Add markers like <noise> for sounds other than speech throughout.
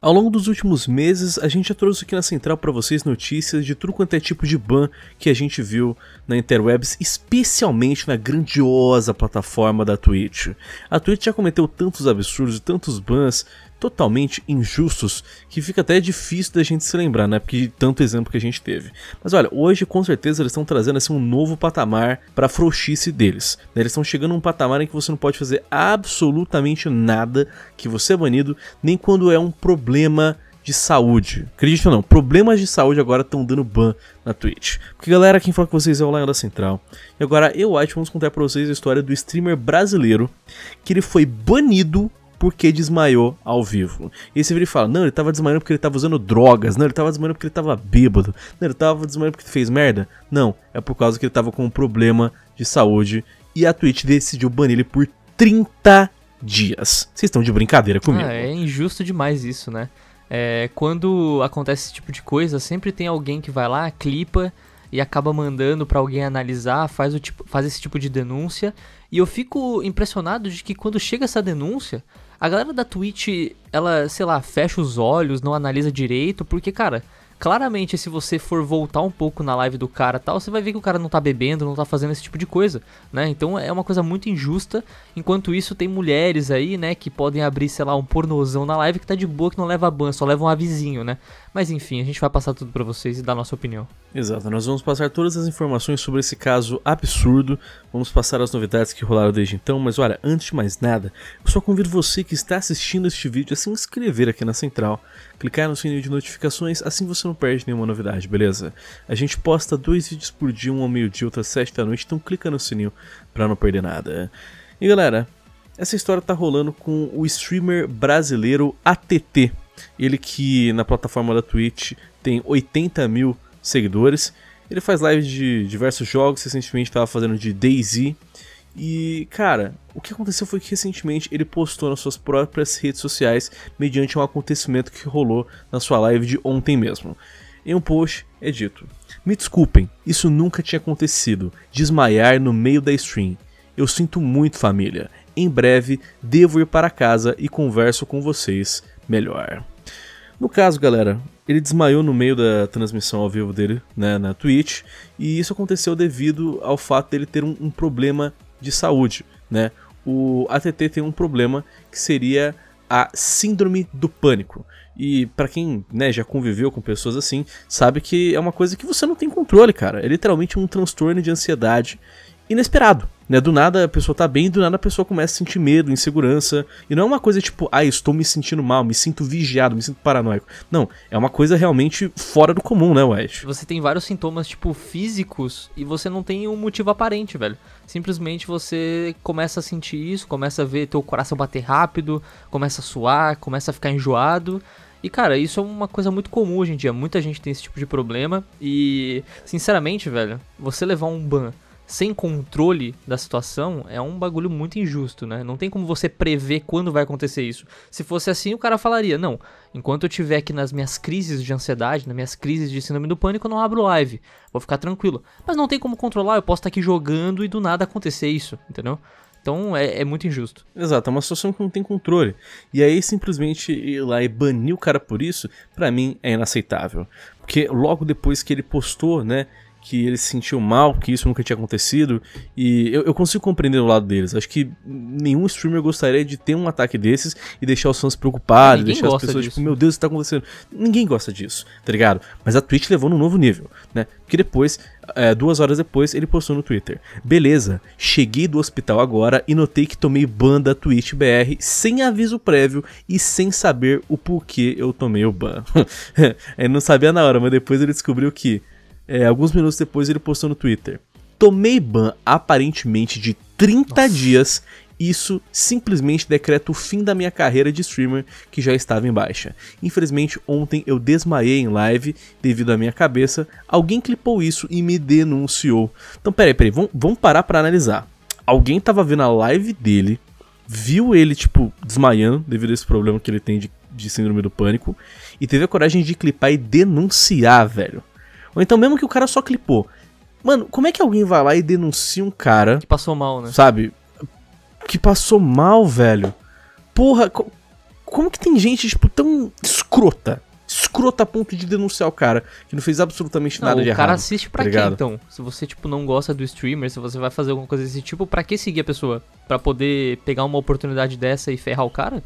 Ao longo dos últimos meses, a gente já trouxe aqui na Central para vocês notícias de tudo quanto é tipo de ban que a gente viu na interwebs, especialmente na grandiosa plataforma da Twitch. A Twitch já cometeu tantos absurdos e tantos bans totalmente injustos que fica até difícil da gente se lembrar, né? Porque tanto exemplo que a gente teve. Mas olha, hoje com certeza eles estão trazendo assim um novo patamar para a frouxice deles. Né? Eles estão chegando a um patamar em que você não pode fazer absolutamente nada que você é banido, nem quando é um problema de saúde. Acredite ou não, problemas de saúde agora estão dando ban na Twitch. Porque galera, quem fala com vocês é o Lion da Central. E agora eu acho vamos contar para vocês a história do streamer brasileiro que ele foi banido porque desmaiou ao vivo. E você vira e fala: não, ele tava desmaiando porque ele tava usando drogas, não, ele tava desmaiando porque ele tava bêbado, não, ele tava desmaiando porque fez merda. Não, é por causa que ele tava com um problema de saúde e a Twitch decidiu banir ele por 30 dias. Vocês estão de brincadeira comigo. Ah, é injusto demais isso, né? É, quando acontece esse tipo de coisa, sempre tem alguém que vai lá, clipa e acaba mandando para alguém analisar, faz, o tipo, faz esse tipo de denúncia. E eu fico impressionado de que quando chega essa denúncia, a galera da Twitch, ela, sei lá, fecha os olhos, não analisa direito, porque, cara, Claramente, se você for voltar um pouco na live do cara tal, você vai ver que o cara não tá bebendo, não tá fazendo esse tipo de coisa, né? Então é uma coisa muito injusta. Enquanto isso, tem mulheres aí, né, que podem abrir, sei lá, um pornozão na live que tá de boa, que não leva ban, só leva um avizinho, né? Mas enfim, a gente vai passar tudo para vocês e dar nossa opinião. Exato, nós vamos passar todas as informações sobre esse caso absurdo, vamos passar as novidades que rolaram desde então, mas olha, antes de mais nada, eu só convido você que está assistindo este vídeo a se inscrever aqui na Central clicar no sininho de notificações, assim você não perde nenhuma novidade, beleza? A gente posta dois vídeos por dia, um ao meio-dia, outro às 7 da noite, então clica no sininho pra não perder nada. E galera, essa história tá rolando com o streamer brasileiro ATT, ele que na plataforma da Twitch tem 80 mil seguidores, ele faz lives de diversos jogos, recentemente estava fazendo de DayZ, e, cara, o que aconteceu foi que recentemente ele postou nas suas próprias redes sociais mediante um acontecimento que rolou na sua live de ontem mesmo. Em um post é dito: Me desculpem, isso nunca tinha acontecido, desmaiar no meio da stream. Eu sinto muito, família. Em breve devo ir para casa e converso com vocês melhor. No caso, galera, ele desmaiou no meio da transmissão ao vivo dele né, na Twitch, e isso aconteceu devido ao fato dele ter um, um problema de saúde, né? O ATT tem um problema que seria a síndrome do pânico. E para quem né, já conviveu com pessoas assim, sabe que é uma coisa que você não tem controle, cara. É literalmente um transtorno de ansiedade inesperado. Né? Do nada a pessoa tá bem, do nada a pessoa começa a sentir medo, insegurança. E não é uma coisa tipo, ah, estou me sentindo mal, me sinto vigiado, me sinto paranoico. Não, é uma coisa realmente fora do comum, né, Wes? Você tem vários sintomas, tipo, físicos e você não tem um motivo aparente, velho. Simplesmente você começa a sentir isso, começa a ver teu coração bater rápido, começa a suar, começa a ficar enjoado. E cara, isso é uma coisa muito comum hoje em dia. Muita gente tem esse tipo de problema. E, sinceramente, velho, você levar um ban sem controle da situação é um bagulho muito injusto, né? Não tem como você prever quando vai acontecer isso. Se fosse assim, o cara falaria: não, enquanto eu tiver aqui nas minhas crises de ansiedade, nas minhas crises de síndrome do pânico, eu não abro live. Vou ficar tranquilo. Mas não tem como controlar, eu posso estar aqui jogando e do nada acontecer isso, entendeu? Então é, é, muito injusto. Exato, é uma situação que não tem controle. E aí simplesmente ir lá e banir o cara por isso, para mim é inaceitável. Porque logo depois que ele postou, né, que ele se sentiu mal, que isso nunca tinha acontecido. E eu, eu, consigo compreender o lado deles. Acho que nenhum streamer gostaria de ter um ataque desses e deixar os fãs preocupados, deixar as pessoas tipo, disso. tipo, meu Deus, o que tá acontecendo? Ninguém gosta disso, tá ligado? Mas a Twitch levou num novo nível, né? Porque depois, é, duas horas depois, ele postou no Twitter: Beleza, cheguei do hospital agora e notei que tomei ban da Twitch BR sem aviso prévio e sem saber o porquê eu tomei o ban. <laughs> ele não sabia na hora, mas depois ele descobriu que. É, alguns minutos depois ele postou no Twitter. Tomei ban aparentemente de 30 Nossa. dias. Isso simplesmente decreta o fim da minha carreira de streamer que já estava em baixa. Infelizmente, ontem eu desmaiei em live devido à minha cabeça. Alguém clipou isso e me denunciou. Então, peraí, peraí, vamos, vamos parar para analisar. Alguém tava vendo a live dele, viu ele, tipo, desmaiando devido a esse problema que ele tem de, de síndrome do pânico, e teve a coragem de clipar e denunciar, velho. Ou então mesmo que o cara só clipou. Mano, como é que alguém vai lá e denuncia um cara... Que passou mal, né? Sabe? Que passou mal, velho. Porra, co como que tem gente, tipo, tão escrota? Escrota a ponto de denunciar o cara que não fez absolutamente não, nada de errado. O cara assiste tá pra tá quê, então? Se você, tipo, não gosta do streamer, se você vai fazer alguma coisa desse tipo, pra que seguir a pessoa? Pra poder pegar uma oportunidade dessa e ferrar o cara?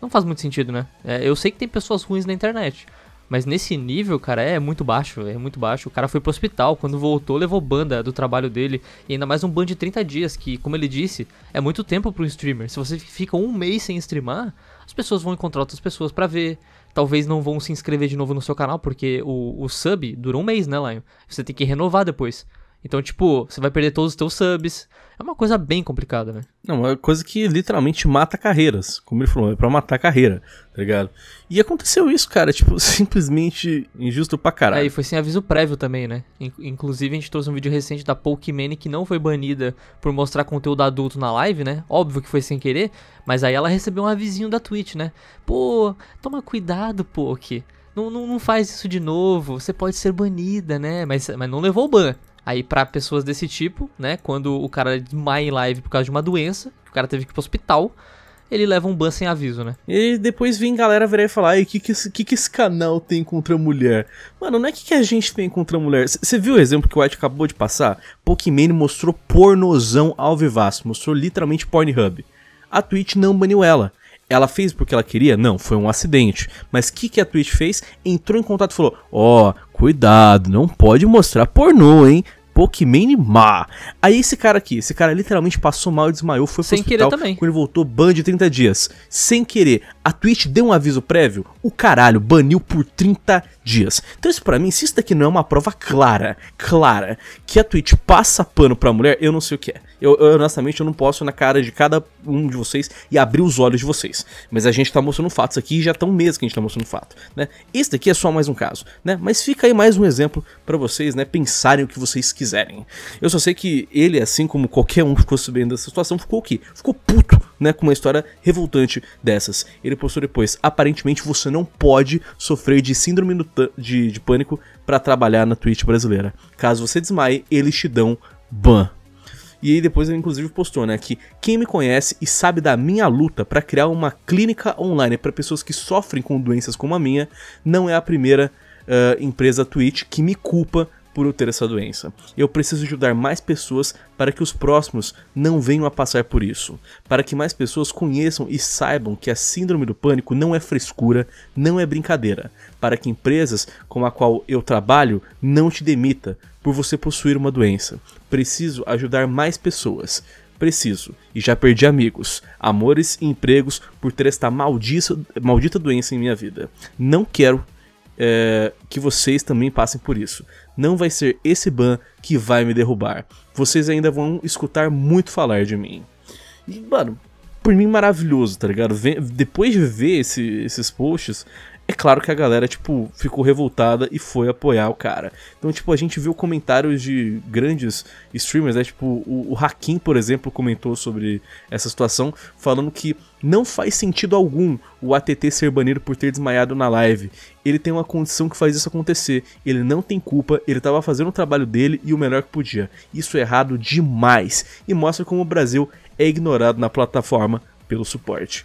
Não faz muito sentido, né? É, eu sei que tem pessoas ruins na internet, mas nesse nível, cara, é muito baixo, é muito baixo. O cara foi pro hospital, quando voltou, levou banda do trabalho dele. E ainda mais um ban de 30 dias, que, como ele disse, é muito tempo pro streamer. Se você fica um mês sem streamar, as pessoas vão encontrar outras pessoas para ver. Talvez não vão se inscrever de novo no seu canal, porque o, o sub durou um mês, né, Lion? Você tem que renovar depois. Então, tipo, você vai perder todos os teus subs, é uma coisa bem complicada, né? Não, é uma coisa que literalmente mata carreiras. Como ele falou, é pra matar carreira, tá ligado? E aconteceu isso, cara, tipo, <laughs> simplesmente injusto pra caralho. É, e foi sem aviso prévio também, né? Inclusive, a gente trouxe um vídeo recente da Pokimane que não foi banida por mostrar conteúdo adulto na live, né? Óbvio que foi sem querer, mas aí ela recebeu um avisinho da Twitch, né? Pô, toma cuidado, Poki. Não, não, não faz isso de novo, você pode ser banida, né? Mas, mas não levou o ban. Aí para pessoas desse tipo, né, quando o cara desmaia é em live por causa de uma doença, que o cara teve que ir pro hospital, ele leva um ban sem aviso, né? E depois vem galera virar e falar, o que que, esse, que que esse canal tem contra a mulher? Mano, não é que, que a gente tem contra a mulher. Você viu o exemplo que o White acabou de passar? Pokimane mostrou pornozão ao vivaço, mostrou literalmente Pornhub. A Twitch não baniu ela. Ela fez porque ela queria? Não, foi um acidente. Mas o que, que a Twitch fez? Entrou em contato e falou: Ó, oh, cuidado, não pode mostrar pornô, hein? Pokimane má. Aí esse cara aqui, esse cara literalmente passou mal e desmaiou, foi Sem pro hospital. Querer também. Quando ele voltou, ban de 30 dias. Sem querer. A Twitch deu um aviso prévio? O caralho, baniu por 30 dias. Então isso pra mim, se isso daqui não é uma prova clara, clara, que a Twitch passa pano pra mulher, eu não sei o que é. Eu, eu, honestamente, eu não posso na cara de cada um de vocês e abrir os olhos de vocês. Mas a gente tá mostrando fatos aqui e já estão meses que a gente tá mostrando fato, né? Esse daqui é só mais um caso, né? Mas fica aí mais um exemplo para vocês, né? Pensarem o que vocês quiserem. Eu só sei que ele, assim como qualquer um que ficou sabendo dessa situação, ficou o quê? Ficou puto, né? Com uma história revoltante dessas. Ele postou depois, aparentemente você não pode sofrer de síndrome de, de pânico para trabalhar na Twitch brasileira. Caso você desmaie, eles te dão ban. E aí depois ele inclusive postou, né, que quem me conhece e sabe da minha luta para criar uma clínica online para pessoas que sofrem com doenças como a minha, não é a primeira uh, empresa Twitch que me culpa por eu ter essa doença. Eu preciso ajudar mais pessoas para que os próximos não venham a passar por isso, para que mais pessoas conheçam e saibam que a síndrome do pânico não é frescura, não é brincadeira, para que empresas como a qual eu trabalho não te demita por você possuir uma doença. Preciso ajudar mais pessoas. Preciso, e já perdi amigos, amores e empregos por ter esta maldita doença em minha vida. Não quero é, que vocês também passem por isso. Não vai ser esse ban que vai me derrubar. Vocês ainda vão escutar muito falar de mim. E, mano, por mim maravilhoso, tá ligado? Vem, depois de ver esse, esses posts, é claro que a galera, tipo, ficou revoltada e foi apoiar o cara. Então, tipo, a gente viu comentários de grandes streamers, né? Tipo, o, o Hakim, por exemplo, comentou sobre essa situação, falando que não faz sentido algum o ATT ser banido por ter desmaiado na live. Ele tem uma condição que faz isso acontecer. Ele não tem culpa, ele estava fazendo o trabalho dele e o melhor que podia. Isso é errado demais e mostra como o Brasil é ignorado na plataforma pelo suporte.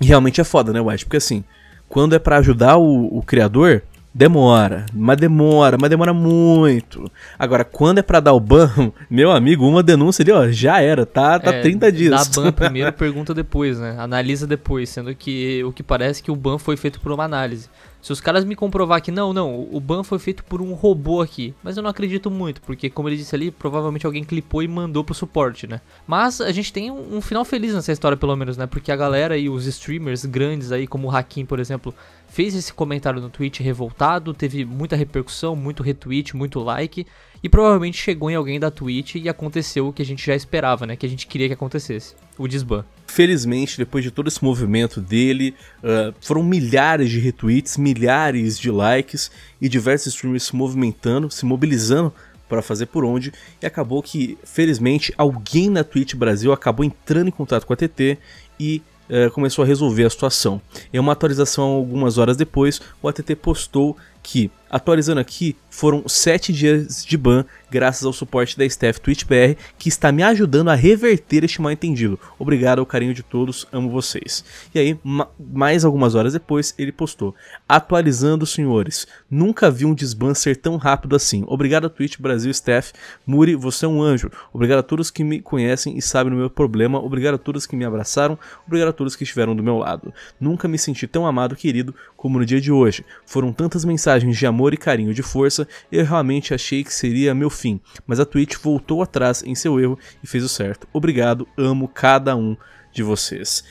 E realmente é foda, né, White? Porque assim, quando é para ajudar o, o criador, demora, mas demora, mas demora muito. Agora, quando é para dar o ban, <laughs> meu amigo, uma denúncia ali, ó, já era, tá, tá é, 30 dias. Dá ban <laughs> primeiro, pergunta depois, né? Analisa depois, sendo que o que parece é que o ban foi feito por uma análise. Se os caras me comprovar que não, não, o ban foi feito por um robô aqui, mas eu não acredito muito, porque como ele disse ali, provavelmente alguém clipou e mandou pro suporte, né? Mas a gente tem um, um final feliz nessa história pelo menos, né? Porque a galera e os streamers grandes aí, como o Hakim, por exemplo, fez esse comentário no Twitch revoltado, teve muita repercussão, muito retweet, muito like, e provavelmente chegou em alguém da Twitch e aconteceu o que a gente já esperava, né? Que a gente queria que acontecesse. O desban. Felizmente, depois de todo esse movimento dele, uh, foram milhares de retweets, milhares de likes e diversos streamers se movimentando, se mobilizando para fazer por onde. E acabou que, felizmente, alguém na Twitch Brasil acabou entrando em contato com a TT e uh, começou a resolver a situação. Em uma atualização algumas horas depois, o ATT postou que, atualizando aqui, foram 7 dias de ban graças ao suporte da Steph TwitchBR, que está me ajudando a reverter este mal entendido. Obrigado ao carinho de todos, amo vocês. E aí, ma mais algumas horas depois, ele postou: Atualizando, senhores, nunca vi um desban ser tão rápido assim. Obrigado a Twitch Brasil Steph. Muri, você é um anjo. Obrigado a todos que me conhecem e sabem do meu problema. Obrigado a todos que me abraçaram. Obrigado a todos que estiveram do meu lado. Nunca me senti tão amado e querido como no dia de hoje. Foram tantas mensagens mensagens de amor e carinho de força, eu realmente achei que seria meu fim, mas a Twitch voltou atrás em seu erro e fez o certo. Obrigado, amo cada um de vocês.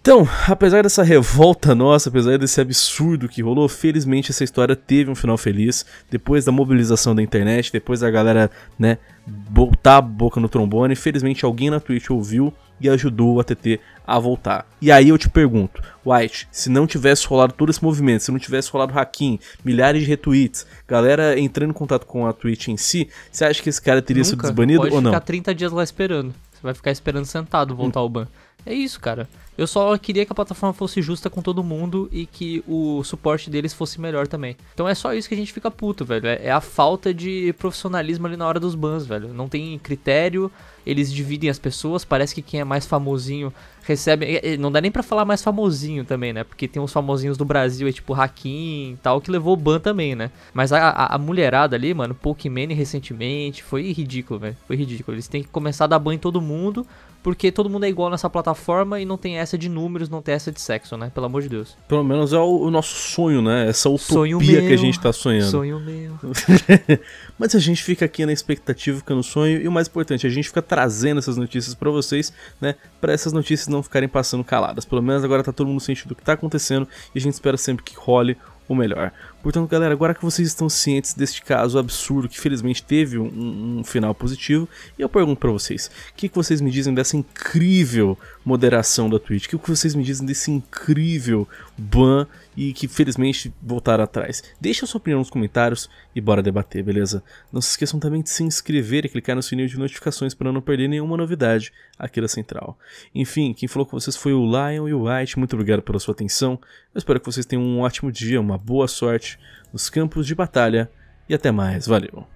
Então, apesar dessa revolta nossa, apesar desse absurdo que rolou, felizmente essa história teve um final feliz. Depois da mobilização da internet, depois da galera, né, botar a boca no trombone, felizmente alguém na Twitch ouviu e ajudou o ATT a voltar. E aí eu te pergunto, White, se não tivesse rolado todo esse movimento, se não tivesse rolado Hakim, milhares de retweets, galera entrando em contato com a Twitch em si, você acha que esse cara teria Nunca. sido desbanido Pode ou não? Pode ficar 30 dias lá esperando. Você vai ficar esperando sentado voltar hum. o ban. É isso, cara. Eu só queria que a plataforma fosse justa com todo mundo e que o suporte deles fosse melhor também. Então é só isso que a gente fica puto, velho. É, é a falta de profissionalismo ali na hora dos bans, velho. Não tem critério, eles dividem as pessoas, parece que quem é mais famosinho recebe. Não dá nem para falar mais famosinho também, né? Porque tem uns famosinhos do Brasil, é tipo Hakim e tal, que levou o ban também, né? Mas a, a, a mulherada ali, mano, Pokémon recentemente, foi ridículo, velho. Foi ridículo. Eles têm que começar a dar ban em todo mundo, porque todo mundo é igual nessa plataforma e não tem essa de números, não tem essa de sexo, né? Pelo amor de Deus. Pelo menos é o, o nosso sonho, né? Essa utopia que a gente tá sonhando. Sonho meu. <laughs> mas a gente fica aqui na expectativa, fica no sonho e o mais importante, a gente fica trazendo essas notícias para vocês, né? Para essas notícias não ficarem passando caladas. Pelo menos agora tá todo mundo sentindo o que tá acontecendo e a gente espera sempre que role o melhor. Portanto, galera, agora que vocês estão cientes deste caso absurdo que felizmente teve um, um final positivo, eu pergunto para vocês, o que, que, vocês me dizem dessa incrível moderação da Twitch? O que, que vocês me dizem desse incrível ban e que felizmente voltaram atrás? Deixa a sua opinião nos comentários e bora debater, beleza? Não se esqueçam também de se inscrever e clicar no sininho de notificações para não perder nenhuma novidade aqui da Central. Enfim, quem falou com vocês foi o Lion e o White, muito obrigado pela sua atenção, eu espero que vocês tenham um ótimo dia, uma boa sorte, nos campos de batalha e até mais, valeu.